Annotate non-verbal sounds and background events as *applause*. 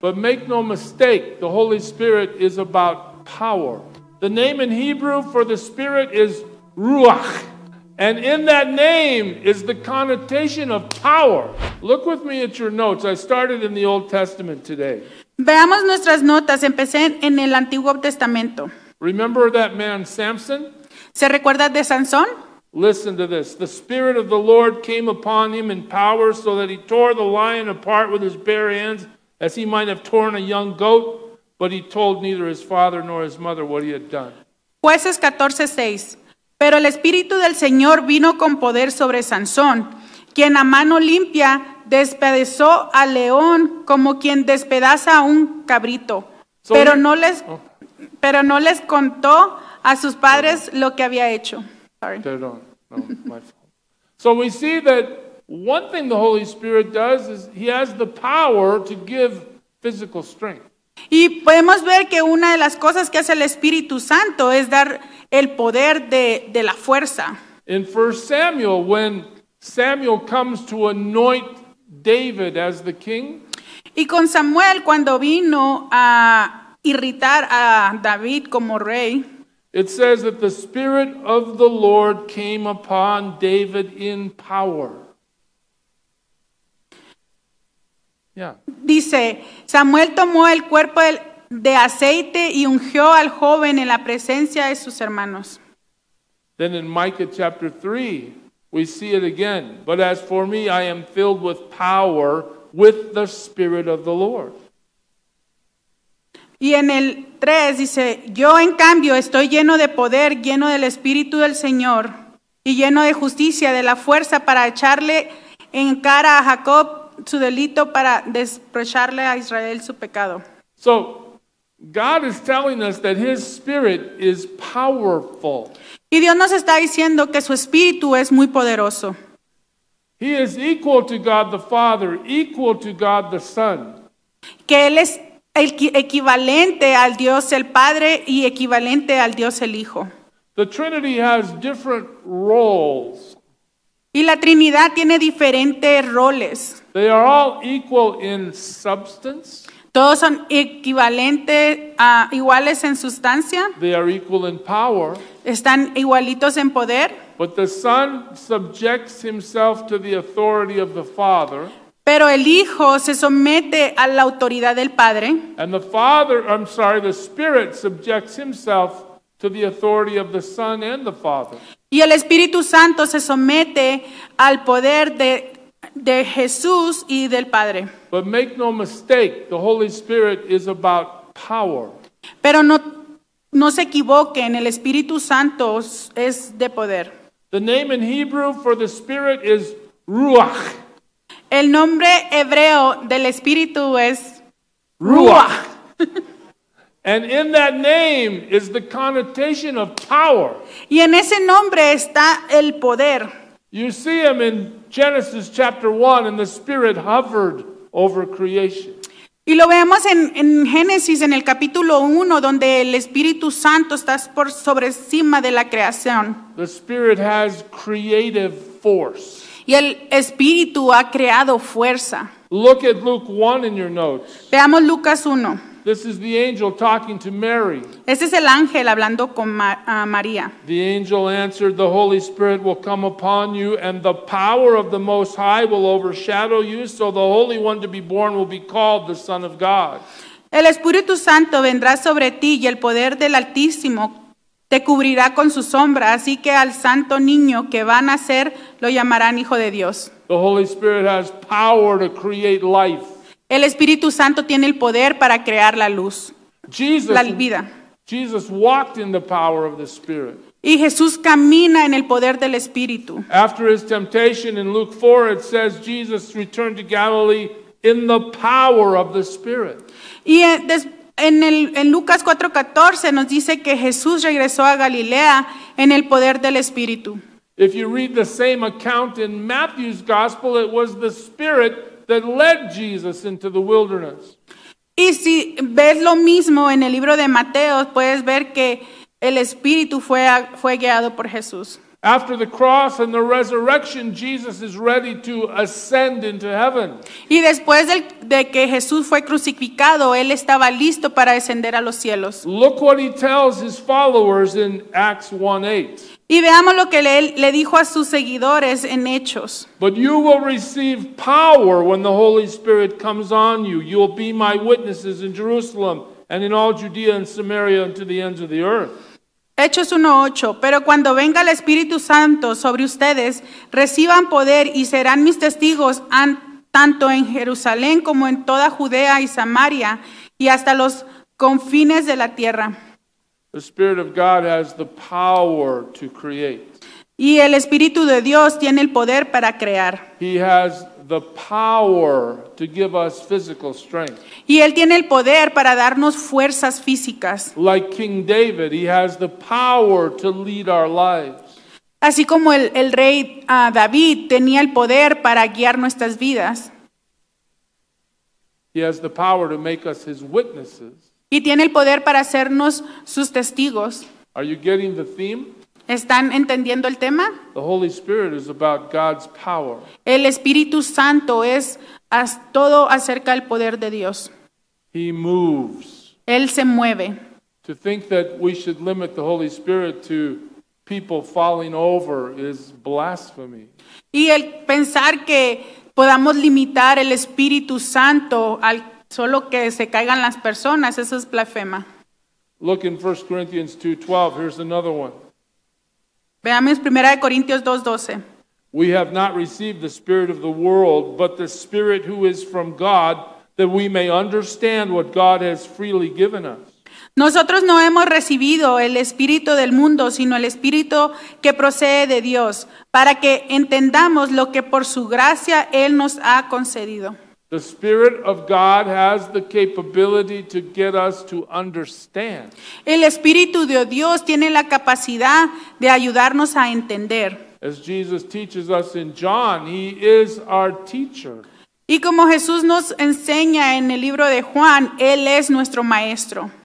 But make no mistake, the Holy Spirit is about power. The name in Hebrew for the Spirit is Ruach. And in that name is the connotation of power. Look with me at your notes. I started in the Old Testament today. Veamos nuestras notas. Empecé en el Antiguo Testamento. Remember that man Samson? ¿Se recuerda de Sansón? Listen to this. The Spirit of the Lord came upon him in power so that he tore the lion apart with his bare hands as he might have torn a young goat, but he told neither his father nor his mother what he had done. Jueces 14:6. Pero el espíritu del Señor vino con poder sobre Sansón, quien a mano limpia despedazó al león como quien despedaza a un cabrito. pero no les oh. pero no les contó a sus padres lo que había hecho. Sorry. Perdón. So we see that One thing the Holy Spirit does is he has the power to give physical strength. Y podemos ver que una de las cosas que hace el Espíritu Santo es dar el poder de, de la fuerza. In 1 Samuel, when Samuel comes to anoint David as the king, y con Samuel cuando vino a irritar a David como rey, it says that the Spirit of the Lord came upon David in power. Dice, Samuel tomó el cuerpo de aceite y ungió al joven en la presencia de sus hermanos. Then in Micah chapter 3, we see it again. But as for me, I am filled with power with the Spirit of the Lord. Y en el 3 dice, yo en cambio estoy lleno de poder, lleno del Espíritu del Señor y lleno de justicia, de la fuerza para echarle en cara a Jacob su delito para desprecharle a Israel su pecado. So, God is telling us that his spirit is powerful. Y Dios nos está diciendo que su espíritu es muy poderoso. He is equal to God the Father, equal to God the Son. Que él es equivalente al Dios el Padre y equivalente al Dios el Hijo. The Trinity has different roles. Y la Trinidad tiene diferentes roles. They are all equal in substance. Todos son equivalentes a, iguales en sustancia. They are equal in power. Están igualitos en poder. But the Son subjects himself to the authority of the Father. Pero el hijo se somete a la autoridad del padre. And the Father, I'm sorry, the Spirit subjects himself to the authority of the Son and the Father. Y el Espíritu Santo se somete al poder de de Jesús y del Padre. But make no mistake, the Holy Spirit is about power. Pero no, no se equivoquen, el Espíritu Santo es de poder. The name in Hebrew for the Spirit is Ruach. El nombre hebreo del Espíritu es Ruach. Ruach. *laughs* And in that name is the connotation of power. Y en ese nombre está el poder. You see him in Genesis chapter 1 and the Spirit hovered over creation. Y lo vemos en, en, Génesis, en el capítulo 1, donde el Espíritu Santo está por sobre encima de la creación. The Spirit has creative force. Y el Espíritu ha creado fuerza. Look at Luke 1 in your notes. Veamos Lucas 1. This is the angel talking to Mary. Ese es el ángel hablando con Ma- a María. The angel answered, The Holy Spirit will come upon you, and the power of the Most High will overshadow you, so the Holy One to be born will be called the Son of God. El Espíritu Santo vendrá sobre ti y el poder del Altísimo te cubrirá con su sombra, así que al santo niño que va a nacer lo llamarán Hijo de Dios. The Holy Spirit has power to create life. El Espíritu Santo tiene el poder para crear la luz, Jesus, la vida. walked in the power of the Spirit. Y Jesús camina en el poder del Espíritu. After his temptation in Luke 4 it says Jesus returned to Galilee in the power of the Spirit. Y eh, en, el, en Lucas 4:14 nos dice que Jesús regresó a Galilea en el poder del Espíritu. If you read the same account in Matthew's gospel it was the Spirit that led Jesus into the wilderness. Y si ves lo mismo en el libro de Mateo, puedes ver que el espíritu fue, fue guiado por Jesús. After the cross and the resurrection, Jesus is ready to ascend into heaven. Y después de que Jesús fue crucificado, él estaba listo para descender a los cielos. Look what he tells his followers in Acts 1:8. Y veamos lo que él le dijo a sus seguidores en Hechos. But you will receive power when the Holy Spirit comes on you. You will be my witnesses in Jerusalem and in all Judea and Samaria and to the ends of the earth. Hechos 1.8, pero cuando venga el Espíritu Santo sobre ustedes, reciban poder y serán mis testigos tanto en Jerusalén como en toda Judea y Samaria y hasta los confines de la tierra. Y el Espíritu de Dios tiene el poder para crear. He has the power to give us physical strength. Y él tiene el poder para darnos fuerzas físicas. Like King David, he has the power to lead our lives. Así como el, el rey uh, David tenía el poder para guiar nuestras vidas. He has the power to make us his witnesses. Y tiene el poder para hacernos sus testigos. Are you getting the theme? ¿Están entendiendo el tema? The Holy Spirit is about God's power. El Espíritu Santo es todo acerca del poder de Dios. He moves. Él se mueve. To think that we should limit the Holy Spirit to people falling over is blasphemy. Y el pensar que podamos limitar el Espíritu Santo al solo que se caigan las personas, eso es blasfema. Look in 1 Corinthians 2:12, here's another one. Veamos 1 Corintios 2:12. We have not received the spirit of the world, but the spirit who is from God, that we may understand what God has freely given us. Nosotros no hemos recibido el espíritu del mundo, sino el espíritu que procede de Dios, para que entendamos lo que por su gracia Él nos ha concedido. The Spirit of God has the capability to get us to understand. El espíritu de Dios tiene la capacidad de ayudarnos a entender. As Jesus teaches us in John, he is our teacher. Y como Jesús nos enseña en el libro de Juan, él es nuestro maestro.